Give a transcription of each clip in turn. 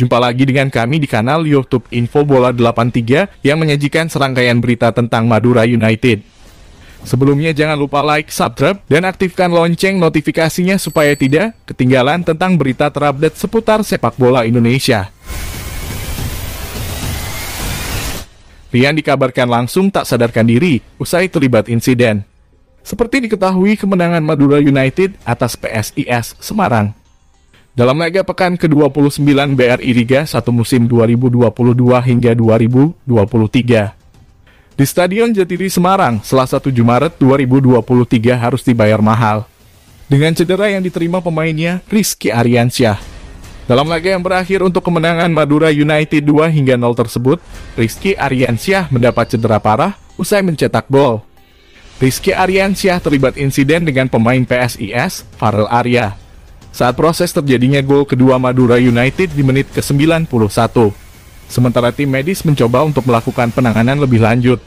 Jumpa lagi dengan kami di kanal YouTube Info Bola 83 yang menyajikan serangkaian berita tentang Madura United. Sebelumnya jangan lupa like, subscribe, dan aktifkan lonceng notifikasinya supaya tidak ketinggalan tentang berita terupdate seputar sepak bola Indonesia. Rian dikabarkan langsung tak sadarkan diri usai terlibat insiden. Seperti diketahui kemenangan Madura United atas PSIS Semarang dalam laga pekan ke-29 BRI Liga 1 musim 2022 hingga 2023. Di Stadion Jatiri Semarang, Selasa 7 Maret 2023 harus dibayar mahal. Dengan cedera yang diterima pemainnya Rizky Ariansyah. Dalam laga yang berakhir untuk kemenangan Madura United 2 hingga 0 tersebut, Rizky Ariansyah mendapat cedera parah usai mencetak gol. Rizky Ariansyah terlibat insiden dengan pemain PSIS, Farel Arya saat proses terjadinya gol kedua Madura United di menit ke-91. Sementara tim medis mencoba untuk melakukan penanganan lebih lanjut.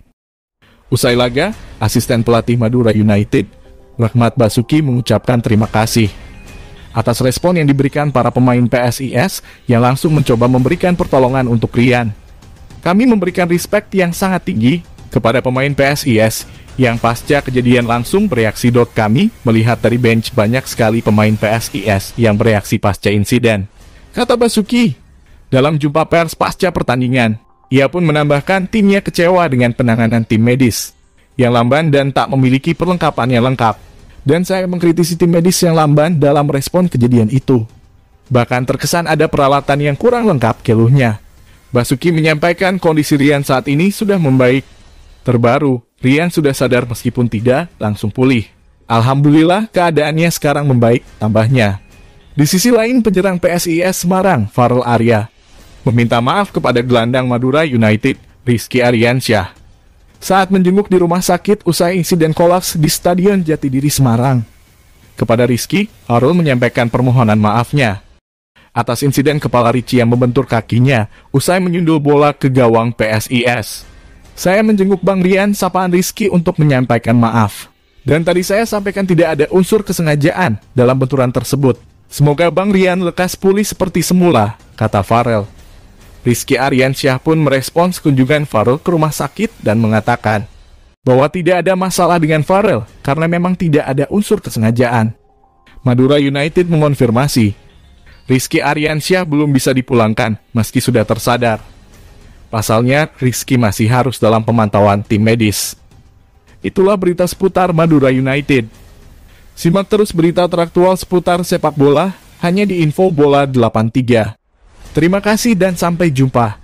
Usai laga, asisten pelatih Madura United, Rahmat Basuki mengucapkan terima kasih atas respon yang diberikan para pemain PSIS yang langsung mencoba memberikan pertolongan untuk Rian. Kami memberikan respect yang sangat tinggi kepada pemain PSIS yang pasca kejadian langsung bereaksi. Kami melihat dari bench banyak sekali pemain PSIS yang bereaksi pasca insiden. Kata Basuki, dalam jumpa pers pasca pertandingan, ia pun menambahkan timnya kecewa dengan penanganan tim medis yang lamban dan tak memiliki perlengkapan yang lengkap. Dan saya mengkritisi tim medis yang lamban dalam respon kejadian itu. Bahkan terkesan ada peralatan yang kurang lengkap keluhnya. Basuki menyampaikan kondisi Rian saat ini sudah membaik terbaru. Rian sudah sadar meskipun tidak langsung pulih. Alhamdulillah keadaannya sekarang membaik tambahnya. Di sisi lain penyerang PSIS Semarang, Farul Arya, meminta maaf kepada gelandang Madura United, Rizky Ariansyah. Saat menjenguk di rumah sakit usai insiden kolaps di Stadion Jatidiri Semarang. Kepada Rizky, Farul menyampaikan permohonan maafnya atas insiden kepala Ricci yang membentur kakinya usai menyundul bola ke gawang PSIS. Saya menjenguk Bang Rian sapaan Rizky untuk menyampaikan maaf. Dan tadi saya sampaikan tidak ada unsur kesengajaan dalam benturan tersebut. Semoga Bang Rian lekas pulih seperti semula, kata Farel. Rizky Aryansyah pun merespons kunjungan Farel ke rumah sakit dan mengatakan bahwa tidak ada masalah dengan Farel karena memang tidak ada unsur kesengajaan. Madura United mengonfirmasi, Rizky Aryansyah belum bisa dipulangkan meski sudah tersadar. Pasalnya, Rizky masih harus dalam pemantauan tim medis. Itulah berita seputar Madura United. Simak terus berita teraktual seputar sepak bola hanya di Info Bola 83. Terima kasih dan sampai jumpa.